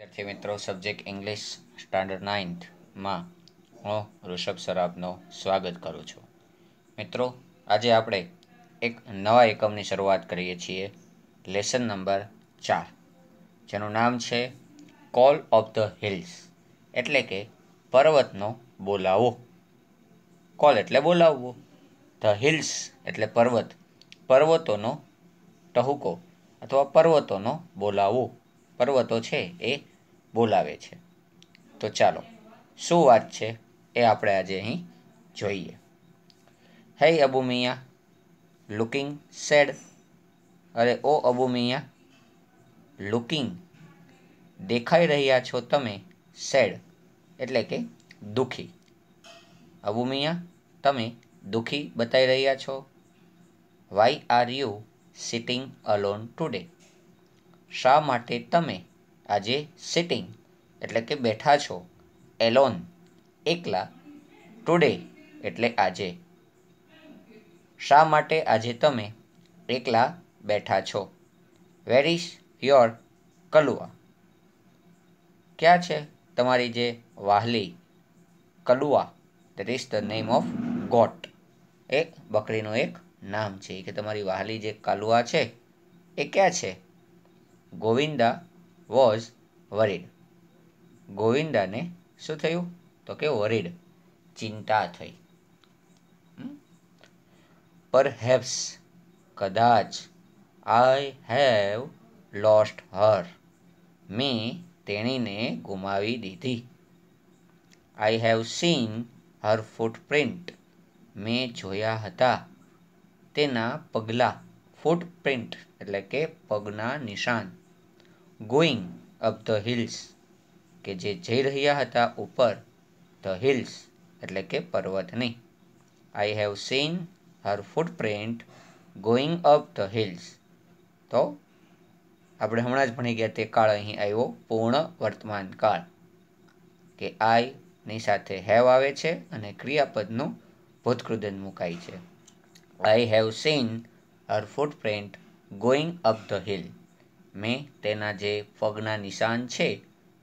વિદ્યાર્થી મિત્રો subject English standard નાઇન્થમાં હું ઋષભ સરાફનો સ્વાગત કરું છું મિત્રો આજે આપણે એક નવા એકમની શરૂઆત કરીએ છીએ લેસન નંબર ચાર જેનું નામ છે કોલ ઓફ ધ હિલ્સ એટલે કે પર્વતનો બોલાવો કોલ એટલે બોલાવવો ધ હિલ્સ એટલે પર્વત પર્વતોનો ટહુકો અથવા પર્વતોનો બોલાવો પર્વતો છે એ બોલાવે છે તો ચાલો શું વાત છે એ આપણે આજે અહીં જોઈએ હે અબુ મિયા લુકિંગ સેડ અરે ઓ અબુ મિયા લુકિંગ દેખાઈ રહ્યા છો તમે સેડ એટલે કે દુઃખી અબુ મિયા તમે દુઃખી બતાવી રહ્યા છો why are you sitting alone today શા માટે તમે આજે સિટિંગ એટલે કે બેઠા છો એલોન એકલા ટુડે એટલે આજે શા માટે આજે તમે એકલા બેઠા છો વેર ઇઝ યોર કલુઆ ક્યાં છે તમારી જે વાહલી Kalua that is the name of goat a બકરીનું એક નામ છે કે તમારી વાહલી જે કલુઆ છે એ ક્યાં છે ગોવિંદા વોઝ વરીડ ગોવિંદાને શું થયું તો કે વરીડ ચિંતા થઈ પરહેપ્સ કદાચ આઈ હેવ લોસ્ટ હર મેં તેણીને ગુમાવી દીધી I have seen her footprint મેં જોયા હતા તેના પગલાં ફૂટપ્રિન્ટ એટલે કે પગના નિશાન ગોઈંગ અપ ધ હિલ્સ કે જે જઈ રહ્યા હતા ઉપર ધ હિલ્સ એટલે કે પર્વતની I have seen her footprint going up the hills તો આપણે હમણાં જ ભણી ગયા તે કાળ અહીં આવ્યો પૂર્ણ વર્તમાન કાળ કે આઈની સાથે હેવ આવે છે અને ક્રિયાપદનું ભૂતકૃદન મુકાય છે I have seen her footprint going up the hills મેં તેના જે પગના નિશાન છે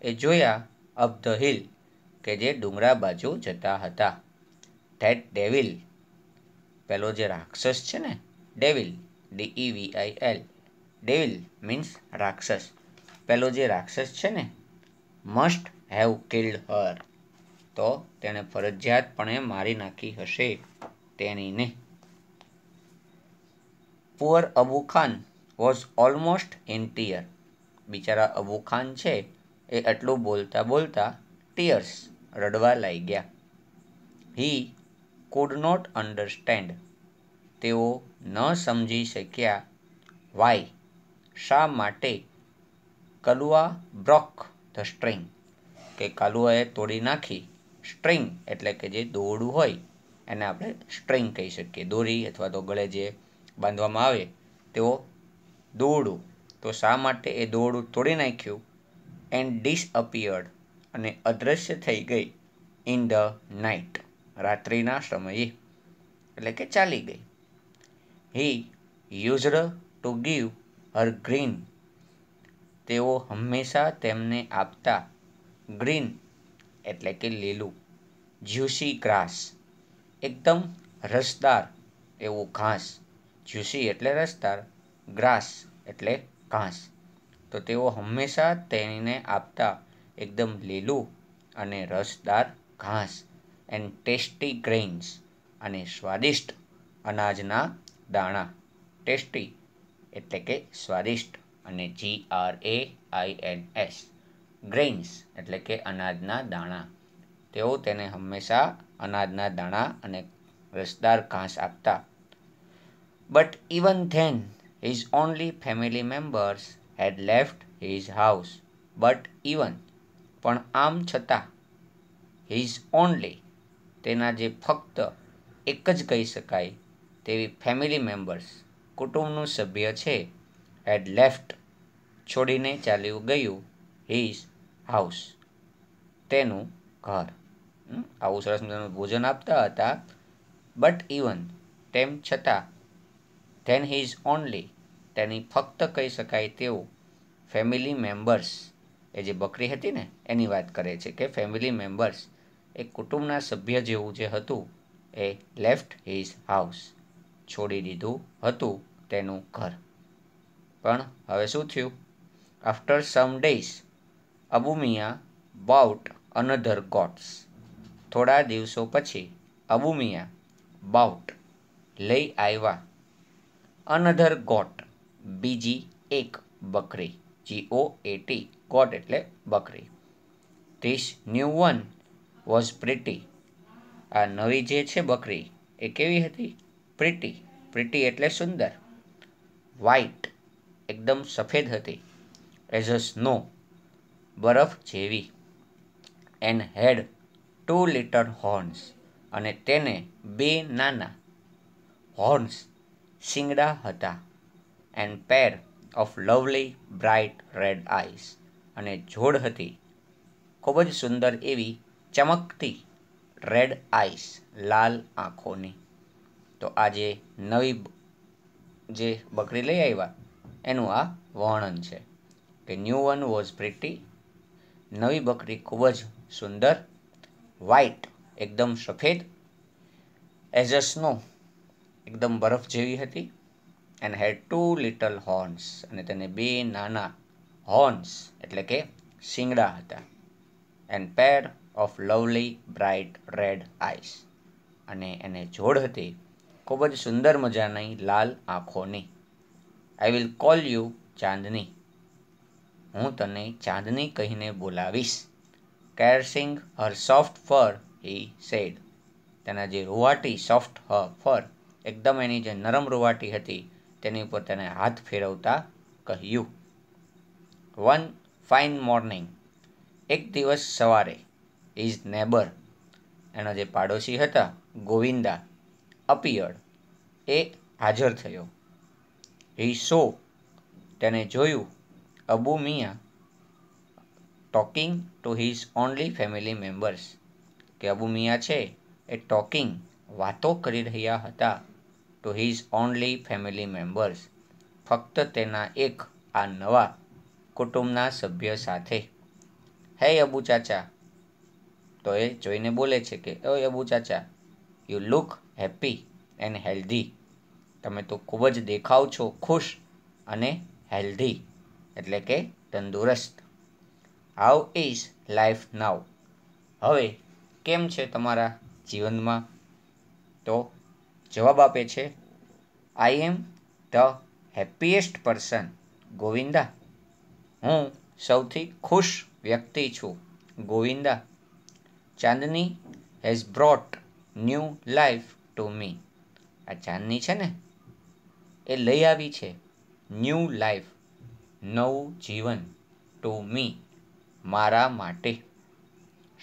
એ જોયા અપ ધ હિલ કે જે ડુંગરા બાજુ જતા હતા ધેટ ડેવિલ પેલો જે રાક્ષસ છે ને devil D E V I L devil means રાક્ષસ પેલો જે રાક્ષસ છે ને મસ્ટ હેવ કિલ્ડ હર તો તેણે ફરજિયાતપણે મારી નાખી હશે તેણીને poor Abu Khan was almost in tear બિચારા અબુ ખાન છે એ આટલું બોલતા બોલતા ટીયર્સ રડવા લાગી ગયા હી કુડ નોટ અન્ડરસ્ટેન્ડ તેઓ ન સમજી શક્યા વાય શા માટે કલુઆ બ્રોક ધ સ્ટ્રિંગ કે કલુઆએ તોડી નાખી સ્ટ્રિંગ એટલે કે જે દોરડું હોય એને આપણે સ્ટ્રિંગ કહી શકીએ દોરી અથવા તો ગળે જે બાંધવામાં આવે તેઓ દોરડું તો શા માટે એ દોરડું તોડી નાખ્યું એન્ડ ડિસઅપિયર્ડ અને અદૃશ્ય થઈ ગઈ ઇન ધ નાઇટ રાત્રિના સમયે એટલે કે ચાલી ગઈ he used to give her green તેઓ હંમેશા તેમને આપતા ગ્રીન એટલે કે લીલું જ્યુસી ગ્રાસ એકદમ રસદાર એવું ઘાસ જ્યુસી એટલે રસદાર ગ્રાસ એટલે ઘાસ તો તેઓ હંમેશા તેને આપતા એકદમ લીલું અને રસદાર ઘાસ એન્ડ ટેસ્ટી ગ્રેઇન્સ અને સ્વાદિષ્ટ અનાજના દાણા ટેસ્ટી એટલે કે સ્વાદિષ્ટ અને G R A I N S grains એટલે કે અનાજના દાણા તેઓ તેને હંમેશા અનાજના દાણા અને રસદાર ઘાસ આપતા but even then His only family members had left his house. But even પણ આમ છતાં હિઝ ઓનલી તેના જે ફક્ત એક જ કહી શકાય તેવી ફેમિલી મેમ્બર્સ કુટુંબનું સભ્ય છે હેડ લેફ્ટ છોડીને ચાલ્યું ગયું હિઝ હાઉસ તેનું ઘર આવું સરસ મજાનું ભોજન આપતા હતા બટ ઇવન તેમ છતાં ધેન હી ઇઝ ઓનલી તેની ફક્ત કહી શકાય તેવું ફેમિલી મેમ્બર્સ એ જે બકરી હતી ને એની વાત કરે છે કે ફેમિલી મેમ્બર્સ એ કુટુંબના સભ્ય જેવું જે હતું એ લેફ્ટ હિઝ હાઉસ છોડી દીધું હતું તેનું ઘર પણ હવે શું થયું after some days Abumiya bought another goats થોડા દિવસો પછી અબુમિયા બાઉટ લઈ આવ્યા અનધર ગોટ બીજી એક બકરી જી ઓ એ ટી ગોટ એટલે બકરી this new one was pretty આ નવી જે છે બકરી એ કેવી હતી પ્રિટી પ્રિટી એટલે સુંદર વ્હાઈટ એકદમ સફેદ હતી એઝ અ સ્નો બરફ જેવી and had two little horns અને તેને બે નાના હોર્ન્સ શિંગડા હતા and pair of lovely bright red eyes અને જોડ હતી ખૂબ જ સુંદર એવી ચમકતી રેડ આઈસ લાલ આંખોની તો આજે નવી જે બકરી લઈ આવ્યા એનું આ વર્ણન છે કે ન્યૂ વન વોઝ પ્રિટી નવી બકરી ખૂબ જ સુંદર વ્હાઇટ એકદમ સફેદ એઝ અ સ્નો એકદમ બરફ જેવી હતી and had two little horns અને તેને બે નાના હોર્ન્સ એટલે કે શિંગડા હતા and pair of lovely bright red eyes અને એને જોડ હતી ખૂબ જ સુંદર મજાની લાલ આંખોની I will call you Chandni હું તને ચાંદની કહીને બોલાવીશ કેરસિંગ હર સોફ્ટ ફર હી સેડ તેના જે રૂવાટી સોફ્ટ હ ફર એકદમ એની જે નરમ રૂવાટી હતી તેની ઉપર તેને હાથ ફેરવતા કહ્યું વન ફાઇન મોર્નિંગ એક દિવસ સવારે ઇઝ નેબર એના જે પાડોશી હતા ગોવિંદા અપિયડ એ હાજર થયો હી શો તેને જોયું Abu Miya talking to his only family members કે અબુ મિયા છે એ ટોકિંગ વાતો કરી રહ્યા હતા to his only family members ફક્ત તેના એક આ નવા કુટુંબના સભ્ય સાથે હે અબુ ચાચા તો એ જોઈને બોલે છે કે ઓ અબુ ચાચા you look happy and healthy તમે તો ખૂબ જ દેખાવ છો ખુશ અને હેલ્ધી એટલે કે તંદુરસ્ત હાઉ ઇઝ લાઈફ નાવ હવે કેમ છે તમારા જીવનમાં તો જવાબ આપે છે I am the happiest person Govinda હું સૌથી ખુશ વ્યક્તિ છું Govinda Chandni has brought new life to me આ ચાંદની છે ને એ લઈ આવી છે ન્યૂ લાઈફ નવું જીવન ટુ મી મારા માટે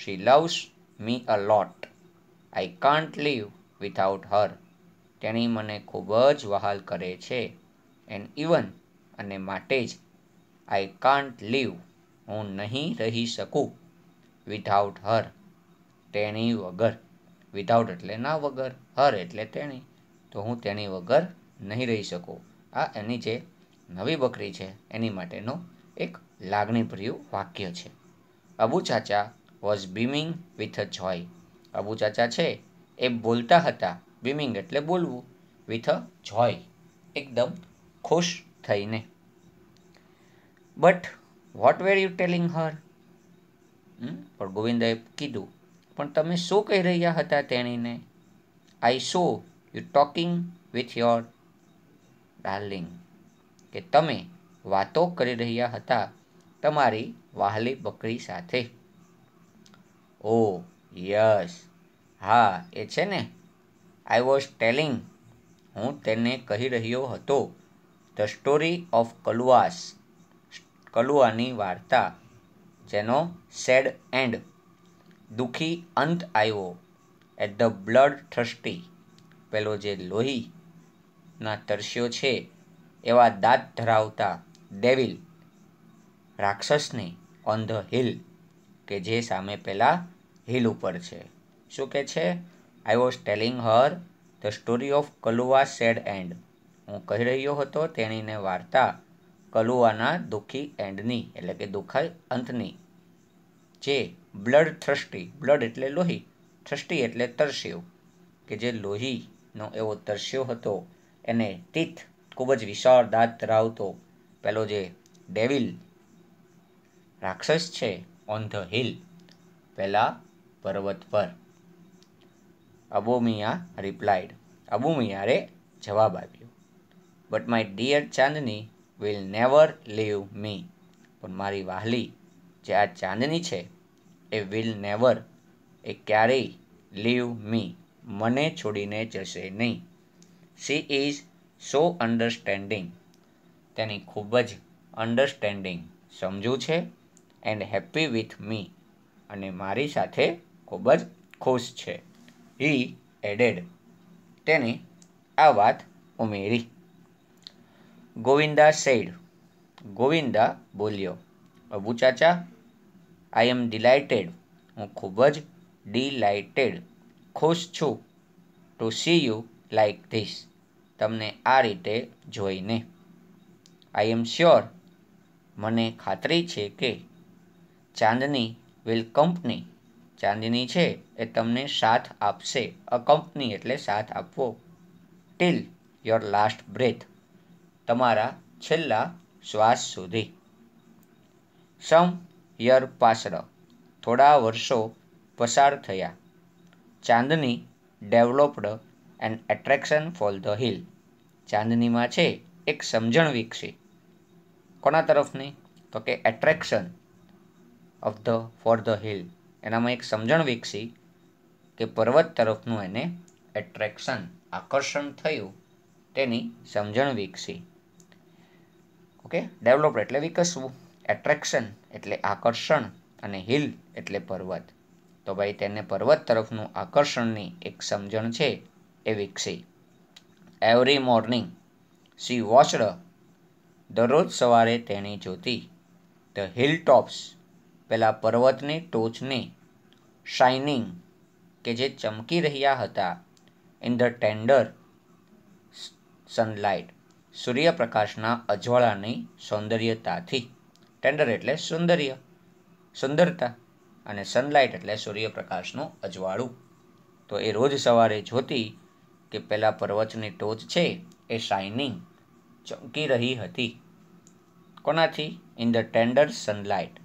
she loves me a lot I can't live without her તેણી મને ખૂબ જ વહાલ કરે છે એન્ડ ઇવન અને માટે જ આઈ કાન્ટ લીવ હું નહીં રહી શકું વિધાઉટ હર તેણી વગર વિધાઉટ એટલે ના વગર હર એટલે તેણી તો હું તેણી વગર નહીં રહી શકું આ એની જે નવી બકરી છે એની માટેનું એક લાગણીભર્યું વાક્ય છે Abu Chacha was beaming with a joy Abu Chacha છે એ બોલતા હતા બીમિંગ એટલે બોલવું વિથ અ જોય એકદમ ખુશ થઈને but what were you telling her પણ ગોવિંદએ કીધું પણ તમે શું કહી રહ્યા હતા તેણીને I saw you talking with your darling કે તમે વાતો કરી રહ્યા હતા તમારી વાહલી બકરી સાથે ઓ યસ હા એ છે ને આઈ વોઝ ટેલિંગ હું તેને કહી રહ્યો હતો ધ સ્ટોરી ઓફ કલુઆસ કલુઆની વાર્તા જેનો સેડ એન્ડ દુઃખી અંત આવ્યો એટ ધ બ્લડ થ્રસ્ટી પેલો જે લોહીના તરસ્યો છે એવા દાંત ધરાવતા ડેવિલ રાક્ષસને ઓન ધ હિલ કે જે સામે પેલા હિલ ઉપર છે શું કે છે I was telling her the story of Kalua sad and હું કહી રહ્યો હતો તેણીને વાર્તા કલુઆના દુઃખી એન્ડની એટલે કે દુઃખાઈ અંતની જે બ્લડ થ્રસ્ટી બ્લડ એટલે લોહી થ્રસ્ટી એટલે તરસ્યો કે જે લોહીનો એવો તરસ્યો હતો એને તીથ ખૂબ જ વિશાળ દાંત ધરાવતો પેલો જે ડેવિલ રાક્ષસ છે ઓન ધ હિલ પહેલાં પર્વત પર અબોમિયા રિપ્લાઇડ અબોમિયારે જવાબ આપ્યો but my dear Chandni will never leave me પણ મારી વાહલી જે આ ચાંદની છે એ વિલ નેવર એ ક્યારેય લીવ મી મને છોડીને જશે નહીં સી ઇઝ સો અન્ડરસ્ટેન્ડિંગ તેની ખૂબ જ અન્ડરસ્ટેન્ડિંગ સમજું છે એન્ડ હેપી વિથ મી અને મારી સાથે ખૂબ જ ખુશ છે રી એડેડ તેણે આ વાત ઉમેરી ગોવિંદા સેડ ગોવિંદા બોલ્યો અબુ ચાચા આઈ એમ ડિલાઇટેડ હું ખૂબ જ ડિલાઇટેડ ખુશ છું to see you like this તમને આ રીતે જોઈને આઈ એમ શ્યોર મને ખાતરી છે કે ચાંદની વિલ કંપની ચાંદની છે એ તમને સાથ આપશે અકંપની એટલે સાથ આપવો ટિલ યોર લાસ્ટ બ્રેથ તમારા છેલ્લા શ્વાસ સુધી સમ યર પાસડ થોડા વર્ષો પસાર થયા Chandni developed and attraction for the hill ચાંદનીમાં છે એક સમજણ વિકસી કોના તરફની તો કે attraction of the for the hill એનામાં એક સમજણ વિકસી કે પર્વત તરફનું એને એટ્રેક્શન આકર્ષણ થયું તેની સમજણ વિકસી ઓકે ડેવલપ એટલે વિકસવું એટ્રેક્શન એટલે આકર્ષણ અને હિલ એટલે પર્વત તો ભાઈ તેને પર્વત તરફનું આકર્ષણની એક સમજણ છે એ વિકસી એવરી મોર્નિંગ સી વોચડ દરરોજ સવારે તેણી જોતી ધ હિલ ટોપ્સ પહેલાં પર્વતની ટોચની શાઇનિંગ કે જે ચમકી રહ્યા હતા ઇન ધ ટેન્ડર સનલાઇટ સૂર્યપ્રકાશના અજવાળાની સૌંદર્યતાથી ટેન્ડર એટલે સૌંદર્ય સુંદરતા અને સનલાઇટ એટલે સૂર્યપ્રકાશનું અજવાળું તો એ રોજ સવારે જોતી કે પહેલાં પર્વતની ટોચ છે એ શાઇનિંગ ચમકી રહી હતી કોનાથી ઇન ધ ટેન્ડર સનલાઇટ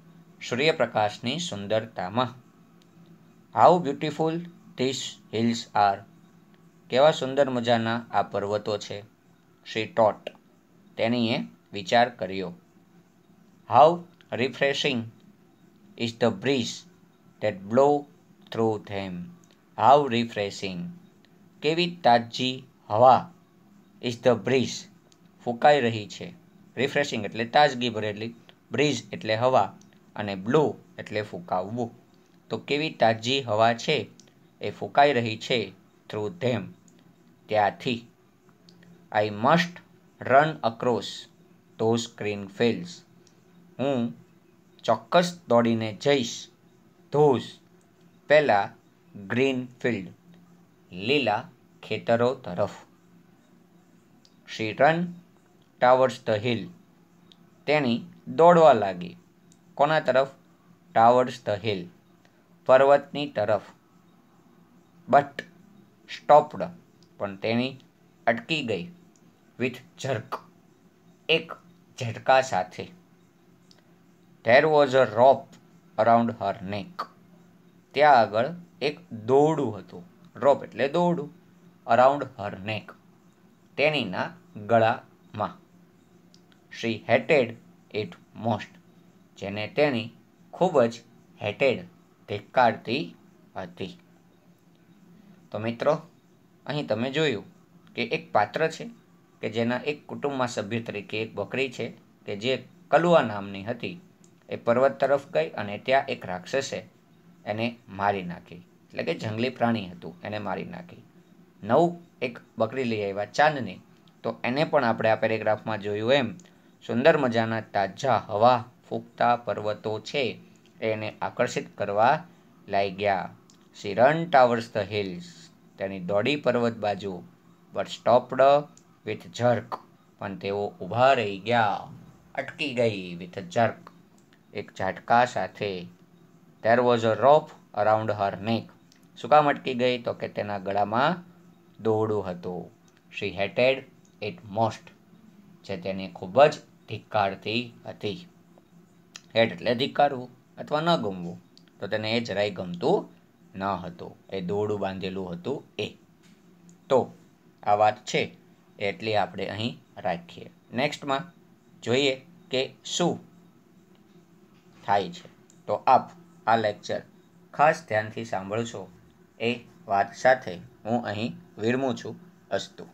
સૂર્યપ્રકાશની સુંદરતામાં how beautiful this hills are કેવા સુંદર મજાના આ પર્વતો છે શ્રી ટોટ તેણીએ વિચાર કર્યો how refreshing is the breeze that blow through them how refreshing કેવી તાજી હવા ઇઝ ધ બ્રીઝ ફૂંકાઈ રહી છે રિફ્રેશિંગ એટલે તાજગી ભરેલી બ્રીઝ એટલે હવા અને બ્લો એટલે ફૂંકાવવું તો કેવી તાજી હવા છે એ ફૂંકાઈ રહી છે થ્રુ ધેમ ત્યાંથી I must run across those green fields હું ચોક્કસ દોડીને જઈશ ધોઝ પહેલાં ગ્રીન ફિલ્ડ લીલા ખેતરો તરફ she ran towards the hill તેણી દોડવા લાગી કોના તરફ ટાવર્સ ધ હિલ પર્વતની તરફ બટ સ્ટોપ્ડ પણ તેની અટકી ગઈ વિથ ઝર્ક એક ઝટકા સાથે there was a rope around her neck ત્યાં આગળ એક દોરડું હતું રોપ એટલે દોરડું અરાઉન્ડ હર નેક તેણીના ગળામાં શી હેટેડ ઇટ મોસ્ટ જેને તેની ખૂબ જ હેટેડ ધિક્કારતી હતી તો મિત્રો અહીં તમે જોયું કે એક પાત્ર છે કે જેના એક કુટુંબમાં સભ્ય તરીકે એક બકરી છે કે જે કલુઆ નામની હતી એ પર્વત તરફ ગઈ અને ત્યાં એક રાક્ષસે એને મારી નાખી એટલે કે જંગલી પ્રાણી હતું એને મારી નાખી નવું એક બકરી લઈ આવ્યા ચાંદની તો એને પણ આપણે આ પેરેગ્રાફમાં જોયું એમ સુંદર મજાના તાજા હવા ફૂંકતા પર્વતો છે એને આકર્ષિત કરવા લાગ્યા she ran towards the hills તેની દોડી પર્વત બાજુ બટ સ્ટોપડ વિથ જર્ક પણ તેઓ ઊભા રહી ગયા અટકી ગઈ વિથ જર્ક એક ઝાટકા સાથે there was a rope around her neck શું કામ અટકી ગઈ તો કે તેના ગળામાં દોરડું હતું શી હેટેડ ઇટ મોસ્ટ જે તેને ખૂબ જ ધિક્કારતી હતી હેટ એટલે ધિક્કારવું અથવા ન ગમવું તો તેને એ જરાય ગમતું ન હતું એ દોડું બાંધેલું હતું એ તો આ વાત છે એટલી આપણે અહીં રાખીએ નેક્સ્ટમાં જોઈએ કે શું થાય છે તો આપ આ લેક્ચર ખાસ ધ્યાનથી સાંભળશો એ વાત સાથે હું અહીં વિરમું છું અસ્તું